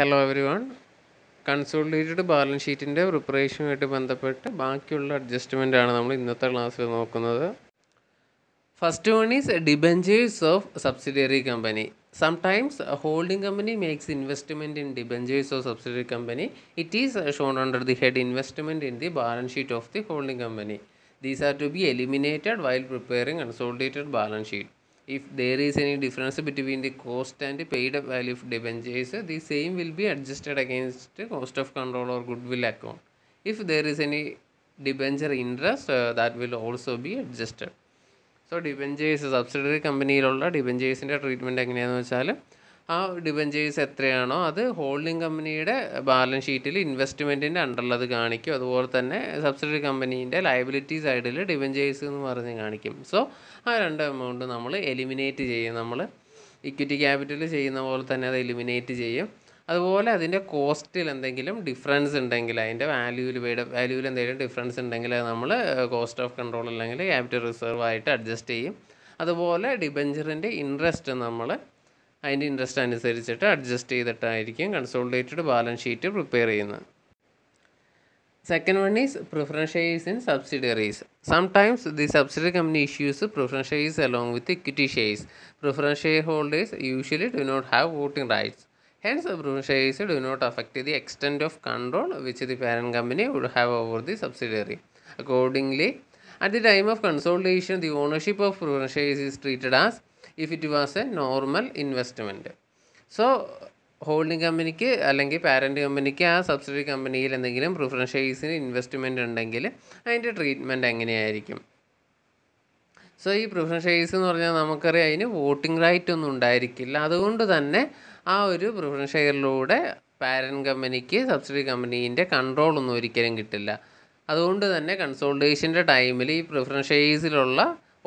Hello everyone consolidated balance ഷീറ്റിൻ്റെ പ്രിപ്പറേഷനുമായിട്ട് ബന്ധപ്പെട്ട് ബാക്കിയുള്ള അഡ്ജസ്റ്റ്മെൻ്റ് ആണ് നമ്മൾ ഇന്നത്തെ ക്ലാസ്സിൽ നോക്കുന്നത് first one is debentures of subsidiary company sometimes holding company makes investment in debentures of subsidiary company it is shown under the head investment in the balance sheet of the holding company these are to be eliminated while preparing consolidated balance sheet if there is any difference between the cost and the paid up value of debentures the same will be adjusted against the cost of control or goodwill account if there is any debenture interest uh, that will also be adjusted so debentures subsidiary കമ്പനിയിലുള്ള ഡിബെഞ്ചേഴ്സിൻ്റെ treatment എങ്ങനെയാണെന്ന് വെച്ചാൽ ആ debentures എത്രയാണോ അത് holding കമ്പനിയുടെ balance ഷീറ്റിൽ ഇൻവെസ്റ്റ്മെൻറ്റിൻ്റെ അണ്ടറിലത് അത് കാണിക്കും അതുപോലെ തന്നെ സബ്സിഡി കമ്പനീൻ്റെ ലയബിലിറ്റി സൈഡിൽ ഡിബഞ്ചേഴ്സ് എന്ന് പറഞ്ഞ് കാണിക്കും സോ ആ രണ്ട് എമൗണ്ട് നമ്മൾ എലിമിനേറ്റ് ചെയ്യും നമ്മൾ ഇക്വിറ്റി ക്യാപിറ്റൽ ചെയ്യുന്ന പോലെ തന്നെ അത് എലിമിനേറ്റ് ചെയ്യും അതുപോലെ അതിൻ്റെ കോസ്റ്റിൽ എന്തെങ്കിലും ഡിഫറൻസ് ഉണ്ടെങ്കിൽ അതിൻ്റെ വാല്യൂവിൽ വാല്യൂവിൽ എന്തെങ്കിലും ഡിഫറൻസ് ഉണ്ടെങ്കിൽ അത് നമ്മൾ കോസ്റ്റ് ഓഫ് കൺട്രോൾ അല്ലെങ്കിൽ ക്യാപിറ്റൽ റിസർവ് ആയിട്ട് അഡ്ജസ്റ്റ് ചെയ്യും അതുപോലെ ഡിബഞ്ചറിൻ്റെ ഇൻട്രസ്റ്റ് നമ്മൾ അതിൻ്റെ ഇൻട്രസ്റ്റ് അനുസരിച്ചിട്ട് അഡ്ജസ്റ്റ് ചെയ്തിട്ടായിരിക്കും കൺസോളിഡേറ്റഡ് ബാലൻസ് ഷീറ്റ് പ്രിപ്പയർ ചെയ്യുന്നത് second one is preference shares in subsidiaries sometimes the subsidiary company issues preference shares along with equity shares preference shareholders usually do not have voting rights hence preference shares do not affect the extent of control which the parent company would have over the subsidiary accordingly at the time of consolidation the ownership of preference shares is treated as if it was a normal investment so holding കമ്പനിക്ക് അല്ലെങ്കിൽ parent കമ്പനിക്ക് ആ subsidy കമ്പനിയിൽ എന്തെങ്കിലും preference ഷെയർസിന് investment ഉണ്ടെങ്കിൽ അതിൻ്റെ treatment എങ്ങനെയായിരിക്കും so ഈ പ്രിഫറൻസ് ഷെയർസ് എന്ന് പറഞ്ഞാൽ നമുക്കറിയാം അതിന് വോട്ടിംഗ് റൈറ്റ് ഒന്നും ഉണ്ടായിരിക്കില്ല അതുകൊണ്ട് തന്നെ ആ ഒരു പ്രിഫറൻസ് ഷെയറിലൂടെ പാരൻറ്റ് കമ്പനിക്ക് സബ്സിഡി കമ്പനീൻ്റെ കൺട്രോൾ ഒന്നും ഒരിക്കലും കിട്ടില്ല അതുകൊണ്ട് തന്നെ കൺസോൾട്ടേഷൻ്റെ ടൈമിൽ ഈ പ്രിഫറൻസ് ഷെയർസിലുള്ള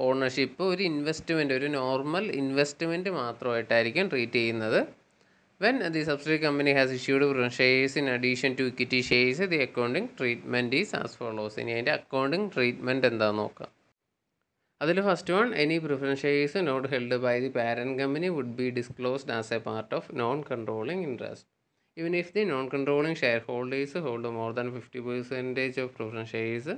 ഓണർഷിപ്പ് ഒരു ഇൻവെസ്റ്റ്മെൻ്റ് ഒരു നോർമൽ ഇൻവെസ്റ്റ്മെൻറ്റ് മാത്രമായിട്ടായിരിക്കും ട്രീറ്റ് ചെയ്യുന്നത് when the subsidy company has issued shares in addition to equity shares the accounting treatment is as follows ഇനി അതിൻ്റെ അക്കൗണ്ടിങ് ട്രീറ്റ്മെൻറ്റ് എന്താണെന്ന് നോക്കാം അതിൽ first one any preference shares not held by the parent company would be disclosed as A part of non controlling interest even if the non controlling shareholders hold more than fifty percentage of preference shares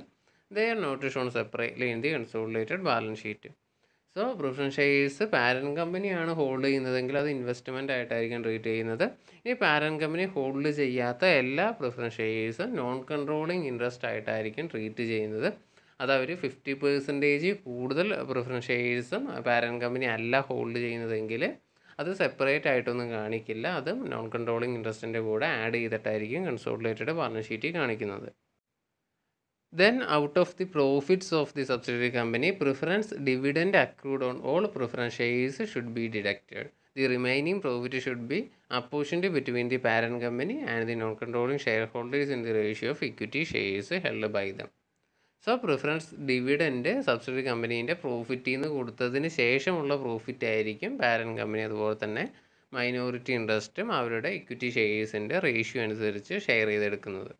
they are not shown separately in the consolidated balance sheet. So preference shares parent കമ്പനിയാണ് hold ചെയ്യുന്നതെങ്കിൽ അത് investment ആയിട്ടായിരിക്കും treat ചെയ്യുന്നത് ഇനി parent company hold ചെയ്യാത്ത എല്ലാ preference ഷെയർസും non controlling interest ആയിട്ടായിരിക്കും ട്രീറ്റ് ചെയ്യുന്നത് അത് അവർ ഫിഫ്റ്റി പെർസെൻറ്റേജ് കൂടുതൽ പ്രിഫറൻ ഷെയർസും പാരൻറ്റ് കമ്പനി അല്ല ഹോൾഡ് ചെയ്യുന്നതെങ്കിൽ അത് സെപ്പറേറ്റ് ആയിട്ടൊന്നും കാണിക്കില്ല അതും നോൺ കൺട്രോളിങ് ഇൻട്രസ്റ്റിൻ്റെ കൂടെ ആഡ് ചെയ്തിട്ടായിരിക്കും കൺസോളിഡേറ്റഡ് ബാലൻസ് ഷീറ്റിൽ കാണിക്കുന്നത് Then out of the profits of the subsidiary company, preference dividend accrued on all preference shares should be deducted. The remaining profit should be apportioned between the parent company and the non-controlling shareholders in the ratio of equity shares held by them. So preference dividend subsidiary കമ്പനീൻ്റെ പ്രോഫിറ്റിൽ നിന്ന് കൊടുത്തതിന് ശേഷമുള്ള profit ആയിരിക്കും parent company അതുപോലെ തന്നെ interest ഇൻട്രസ്റ്റും അവരുടെ ഇക്വിറ്റി ഷെയർസിൻ്റെ ratio അനുസരിച്ച് ഷെയർ ചെയ്തെടുക്കുന്നത്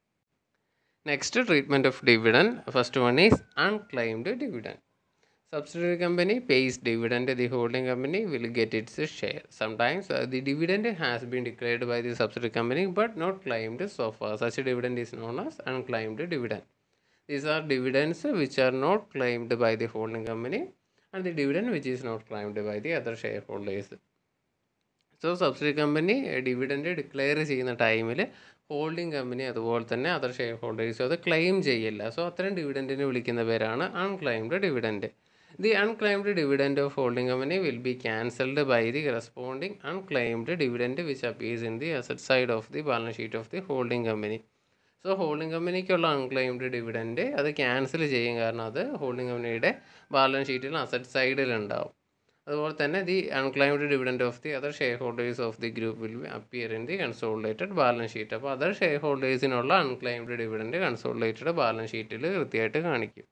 Next, treatment of dividend. First one is unclaimed dividend. Subsidiary company pays dividend, the holding company will get its share. Sometimes uh, the dividend has been declared by the subsidiary company but not claimed so far. Such dividend is known as unclaimed dividend. These are dividends which are not claimed by the holding company and the dividend which is not claimed by the other shareholders. So subsidy company dividend declare ചെയ്യുന്ന ടൈമിൽ holding company അതുപോലെ തന്നെ other share ഹോൾഡേഴ്സും അത് claim ചെയ്യില്ല so അത്തരം ഡിവിഡൻറ്റിനെ വിളിക്കുന്ന പേരാണ് unclaimed dividend the unclaimed dividend of holding company will be cancelled by the corresponding unclaimed dividend which appears in the asset side of the balance sheet of the holding company so holding കമ്പനിക്കുള്ള unclaimed dividend അത് cancel ചെയ്യും കാരണം അത് holding കമ്പനിയുടെ balance ഷീറ്റിൽ asset സൈഡിലുണ്ടാവും അതുപോലെ തന്നെ the unclaimed dividend of the other shareholders of the group will appear in the consolidated balance sheet അപ്പോൾ അതർ ഷെയർ ഹോൾഡേഴ്സിനുള്ള അൺക്ലൈംഡ് ഡിവിഡൻറ്റ് കൺസോളിഡേറ്റഡ് ബാലൻസ് ഷീറ്റിൽ കൃത്യമായിട്ട് കാണിക്കും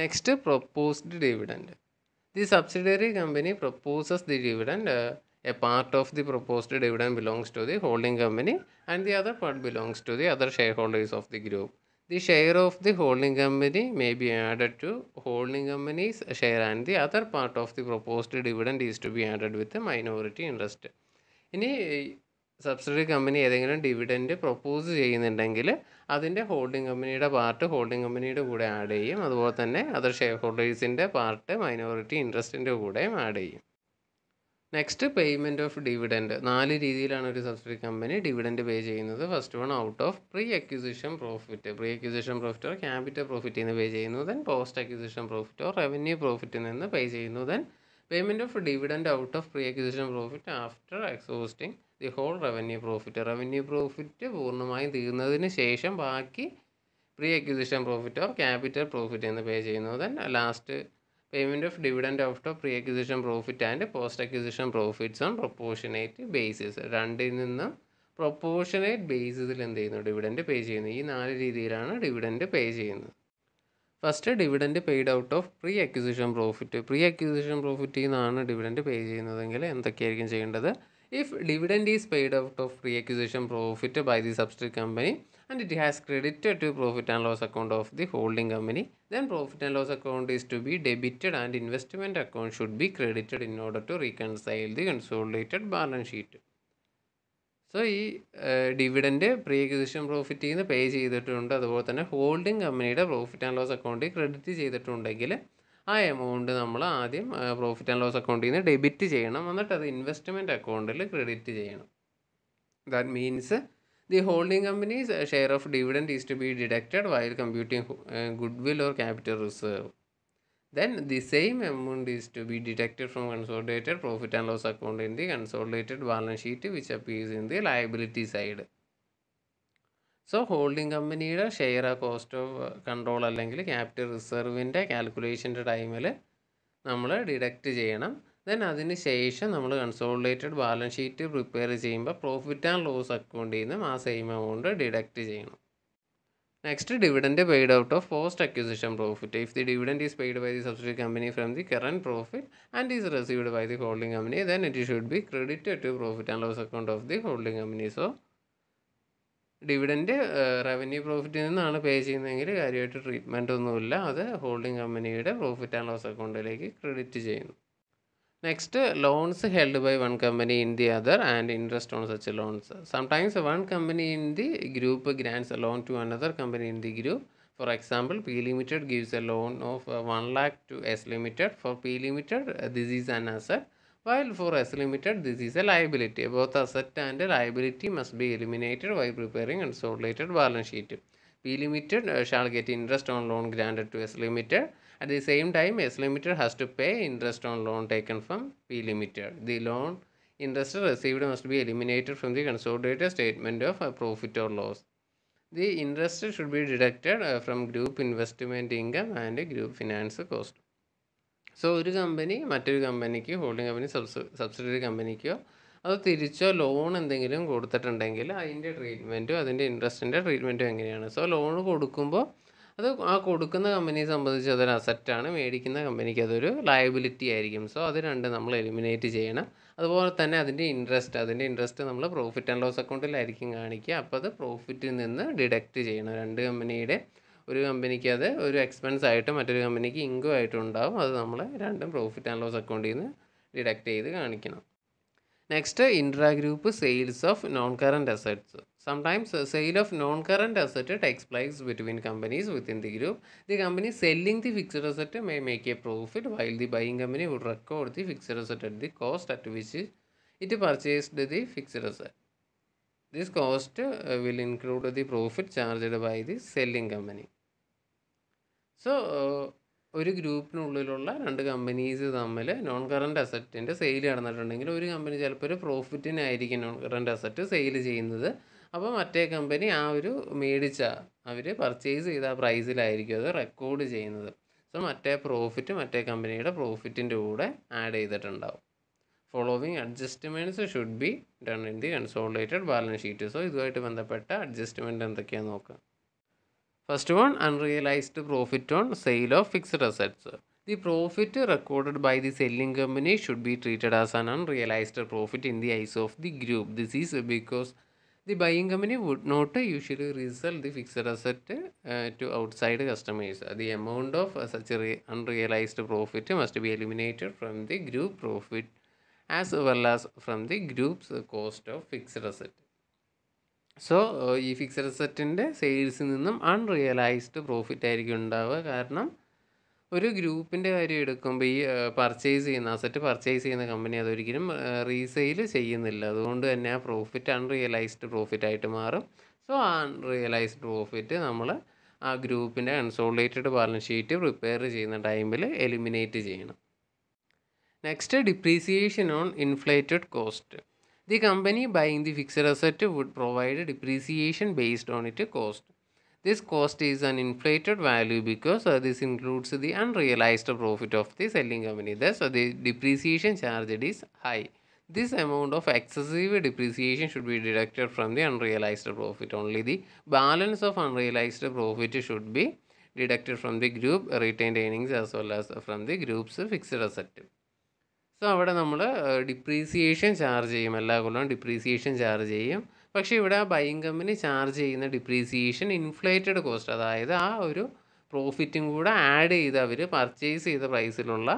next proposed dividend the subsidiary company proposes the dividend a part of the proposed dividend belongs to the holding company and the other part belongs to the other shareholders of the group The share of the holding company may be added to holding company's share and the other part of the proposed dividend is to be added with the minority interest. subsidiary company, ഇനി subsidiary company ഏതെങ്കിലും dividend propose ചെയ്യുന്നുണ്ടെങ്കിൽ അതിൻ്റെ holding കമ്പനിയുടെ part holding കമ്പനിയുടെ കൂടെ add ചെയ്യും അതുപോലെ തന്നെ other share part part minority ഇൻട്രസ്റ്റിൻ്റെ കൂടെയും ആഡ് ചെയ്യും നെക്സ്റ്റ് പേയ്മെൻറ്റ് ഓഫ് ഡിവിഡൻഡ് നാല് രീതിയിലാണ് ഒരു സബ്സിഡി കമ്പനി ഡിവിഡൻഡ് പേ ചെയ്യുന്നത് first one out of pre acquisition profit pre acquisition profit or capital പ്രോഫിറ്റിൽ നിന്ന് പേ ചെയ്യുന്നു then post acquisition profit or revenue പ്രോഫിറ്റിൽ നിന്ന് പേ ചെയ്യുന്നു then payment of dividend out of pre acquisition profit after exhausting the whole revenue profit revenue profit പൂർണ്ണമായും തീർന്നതിന് ശേഷം ബാക്കി pre acquisition profit or capital പ്രോഫിറ്റിൽ നിന്ന് പേ ചെയ്യുന്നു then last payment of dividend of pre acquisition profit and post acquisition profits on proportionate basis രണ്ടിൽ നിന്നും proportionate ബേസിസിൽ എന്ത് ചെയ്യുന്നു ഡിവിഡൻറ്റ് പേ ചെയ്യുന്നു ഈ നാല് രീതിയിലാണ് ഡിവിഡൻറ്റ് പേ ചെയ്യുന്നത് first dividend paid out of pre acquisition profit pre acquisition പ്രോഫിറ്റിൽ നിന്നാണ് ഡിവിഡൻറ്റ് പേ ചെയ്യുന്നതെങ്കിൽ എന്തൊക്കെയായിരിക്കും ചെയ്യേണ്ടത് if dividend is paid out of pre-acquisition profit by the subsidiary company and it has credited to profit and loss account of the holding company, then profit and loss account is to be debited and investment account should be credited in order to reconcile the consolidated balance sheet. So ഈ dividend pre acquisition പ്രോഫിറ്റിൽ നിന്ന് pay ചെയ്തിട്ടുണ്ട് അതുപോലെ തന്നെ holding കമ്പനിയുടെ profit and loss അക്കൗണ്ടിൽ credit ചെയ്തിട്ടുണ്ടെങ്കിൽ ആ എമൗണ്ട് നമ്മൾ ആദ്യം പ്രോഫിറ്റ് ആൻഡ് ലോസ് അക്കൗണ്ടിൽ നിന്ന് ഡെബിറ്റ് ചെയ്യണം എന്നിട്ട് അത് ഇൻവെസ്റ്റ്മെൻറ്റ് അക്കൗണ്ടിൽ ക്രെഡിറ്റ് ചെയ്യണം that means the holding company's share of dividend is to be deducted while computing goodwill or capital reserve then the same amount is to be deducted from consolidated profit and loss account in the consolidated balance sheet which appears in the liability side so holding കമ്പനിയുടെ share cost of control അല്ലെങ്കിൽ capital റിസർവിൻ്റെ കാൽക്കുലേഷൻ്റെ ടൈമിൽ നമ്മൾ deduct ചെയ്യണം then അതിന് ശേഷം നമ്മൾ കൺസോളിഡേറ്റഡ് ബാലൻസ് ഷീറ്റ് പ്രിപ്പയർ ചെയ്യുമ്പോൾ പ്രോഫിറ്റ് ആൻഡ് ലോസ് അക്കൗണ്ടിൽ നിന്നും ആ സെയിം എമൗണ്ട് ഡിഡക്റ്റ് ചെയ്യണം next dividend paid out of post acquisition profit if the dividend is paid by the subsidy company from the current profit and is received by the holding company then it should be credit to profit and loss account of the holding company so dividend revenue പ്രോഫിറ്റിൽ നിന്നാണ് pay ചെയ്യുന്നതെങ്കിൽ കാര്യമായിട്ട് treatment ഒന്നുമില്ല അത് holding കമ്പനിയുടെ profit and loss അക്കൗണ്ടിലേക്ക് credit ചെയ്യുന്നു next loans held by one company in the other and interest on such loans sometimes one company in the group grants loan to another company in the group for example P limited gives a loan of one lakh to S limited for P limited this is an asset While for S limited, this is a liability. Both asset and liability must be eliminated while preparing consolidated balance sheet. P limited uh, shall get interest on loan granted to S limited. At the same time, S limited has to pay interest on loan taken from P limited. The loan interest received must be eliminated from the consolidated statement of uh, profit or loss. The interest should be deducted uh, from group investment income and group finance cost. So ഒരു company മറ്റൊരു കമ്പനിക്ക് holding company subsidiary കമ്പനിക്കോ അതോ തിരിച്ചോ loan എന്തെങ്കിലും കൊടുത്തിട്ടുണ്ടെങ്കിൽ അതിൻ്റെ ട്രീറ്റ്മെൻറ്റോ അതിൻ്റെ ഇൻട്രസ്റ്റിൻ്റെ ട്രീറ്റ്മെൻറ്റോ എങ്ങനെയാണ് so loan കൊടുക്കുമ്പോൾ അത് ആ കൊടുക്കുന്ന കമ്പനിയെ സംബന്ധിച്ച് അതൊരു അസറ്റാണ് മേടിക്കുന്ന കമ്പനിക്ക് അതൊരു ലയബിലിറ്റി ആയിരിക്കും സോ അത് രണ്ട് നമ്മൾ എലിമിനേറ്റ് ചെയ്യണം അതുപോലെ തന്നെ അതിൻ്റെ ഇൻട്രസ്റ്റ് അതിൻ്റെ ഇൻട്രസ്റ്റ് നമ്മൾ പ്രോഫിറ്റ് ആൻഡ് ലോസ് അക്കൗണ്ടിലായിരിക്കും കാണിക്കുക അപ്പോൾ അത് പ്രോഫിറ്റിൽ നിന്ന് ഡിഡക്റ്റ് ചെയ്യണം രണ്ട് കമ്പനിയുടെ ഒരു കമ്പനിക്ക് അത് ഒരു എക്സ്പെൻസ് ആയിട്ട് മറ്റൊരു കമ്പനിക്ക് ഇൻകം ആയിട്ടും ഉണ്ടാവും അത് നമ്മൾ രണ്ടും പ്രോഫിറ്റ് ആൻഡ് ലോസ് അക്കൗണ്ടിൽ നിന്ന് ഡിഡക്റ്റ് ചെയ്ത് കാണിക്കണം next intra group sales of non current assets sometimes sale of non current asset takes place between companies within the group the company selling the fixed asset may make a profit while the buying company would record the fixed asset at the cost at which it purchased the fixed asset this cost will include the profit charged by the selling company so ഒരു ഗ്രൂപ്പിനുള്ളിലുള്ള രണ്ട് companies തമ്മിൽ non current അസറ്റിൻ്റെ sale നടന്നിട്ടുണ്ടെങ്കിൽ ഒരു company ചിലപ്പോൾ ഒരു പ്രോഫിറ്റിനായിരിക്കും നോൺ കറൻറ്റ് അസറ്റ് സെയിൽ ചെയ്യുന്നത് അപ്പോൾ മറ്റേ കമ്പനി ആ ഒരു മേടിച്ച അവർ പർച്ചേസ് ചെയ്ത പ്രൈസിലായിരിക്കും അത് റെക്കോർഡ് ചെയ്യുന്നത് സോ മറ്റേ പ്രോഫിറ്റ് മറ്റേ കമ്പനിയുടെ പ്രോഫിറ്റിൻ്റെ കൂടെ ആഡ് ചെയ്തിട്ടുണ്ടാവും following adjustments should be done in the consolidated balance sheet so ഇതുമായിട്ട് ബന്ധപ്പെട്ട അഡ്ജസ്റ്റ്മെൻറ്റ് എന്തൊക്കെയാണെന്ന് നോക്കുക First one, unrealized profit on sale of fixed assets. The profit recorded by the selling company should be treated as an unrealized profit in the eyes of the group. This is because the buying company would not usually resell the fixed asset uh, to outside customers. The amount of such unrealized profit must be eliminated from the group profit as well as from the group's cost of fixed asset. So ഈ fixed സെറ്റിൻ്റെ സെയിൽസിൽ നിന്നും unrealised profit ആയിരിക്കും ഉണ്ടാവുക കാരണം ഒരു ഗ്രൂപ്പിൻ്റെ കാര്യം എടുക്കുമ്പോൾ ഈ പർച്ചേസ് ചെയ്യുന്ന അസറ്റ് പർച്ചേസ് ചെയ്യുന്ന കമ്പനി അതൊരിക്കലും റീസെയിൽ ചെയ്യുന്നില്ല അതുകൊണ്ട് തന്നെ ആ പ്രോഫിറ്റ് അൺറിയലൈസ്ഡ് പ്രോഫിറ്റ് ആയിട്ട് മാറും സോ ആ അൺറിയലൈസ്ഡ് പ്രോഫിറ്റ് നമ്മൾ ആ ഗ്രൂപ്പിൻ്റെ കൺസോളിഡേറ്റഡ് ബാലൻസ് ഷീറ്റ് പ്രിപ്പയർ ചെയ്യുന്ന ടൈമിൽ എലിമിനേറ്റ് ചെയ്യണം next depreciation on inflated cost The company buying the fixed asset would provide a depreciation based on its cost. This cost is an inflated value because uh, this includes the unrealized profit of the selling company. Thus, the depreciation charged is high. This amount of excessive depreciation should be deducted from the unrealized profit. Only the balance of unrealized profit should be deducted from the group retained earnings as well as from the group's fixed asset. So അവിടെ നമ്മൾ depreciation charge ചെയ്യും എല്ലാ കൊല്ലവും depreciation charge ചെയ്യും പക്ഷേ ഇവിടെ ആ buying company charge ചെയ്യുന്ന ഡിപ്രീസിയേഷൻ ഇൻഫ്ലേറ്റഡ് കോസ്റ്റ് അതായത് ആ ഒരു പ്രോഫിറ്റും കൂടെ ആഡ് ചെയ്ത് അവർ പർച്ചേസ് ചെയ്ത പ്രൈസിലുള്ള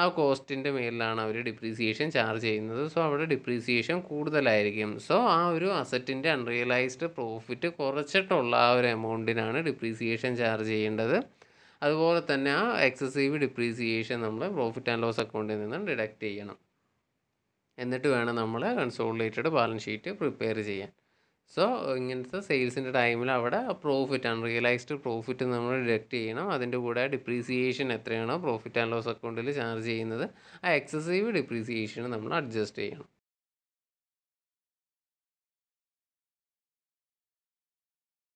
ആ കോസ്റ്റിൻ്റെ മേലിലാണ് അവർ ഡിപ്രീസിയേഷൻ ചാർജ് ചെയ്യുന്നത് സോ അവിടെ ഡിപ്രീസിയേഷൻ കൂടുതലായിരിക്കും സോ ആ ഒരു അസറ്റിൻ്റെ അൺറിയലൈസ്ഡ് പ്രോഫിറ്റ് കുറച്ചിട്ടുള്ള ആ ഒരു എമൗണ്ടിനാണ് ഡിപ്രീസിയേഷൻ ചാർജ് ചെയ്യേണ്ടത് അതുപോലെ തന്നെ ആ എക്സസീവ് ഡിപ്രീസിയേഷൻ നമ്മൾ പ്രോഫിറ്റ് ആൻഡ് ലോസ് അക്കൗണ്ടിൽ നിന്ന് ഡിഡക്റ്റ് ചെയ്യണം എന്നിട്ട് വേണം നമ്മൾ കൺസോളിഡേറ്റഡ് ബാലൻസ് ഷീറ്റ് പ്രിപ്പയർ ചെയ്യാൻ സോ ഇങ്ങനത്തെ സെയിൽസിൻ്റെ ടൈമിൽ അവിടെ പ്രോഫിറ്റ് അൺറിയലൈസ്ഡ് പ്രോഫിറ്റ് നമ്മൾ ഡിഡക്റ്റ് ചെയ്യണം അതിൻ്റെ കൂടെ ഡിപ്രീസിയേഷൻ എത്രയാണോ പ്രോഫിറ്റ് ആൻഡ് ലോസ് അക്കൗണ്ടിൽ ചാർജ് ചെയ്യുന്നത് ആ എക്സസീവ് ഡിപ്രീസിയേഷൻ നമ്മൾ അഡ്ജസ്റ്റ് ചെയ്യണം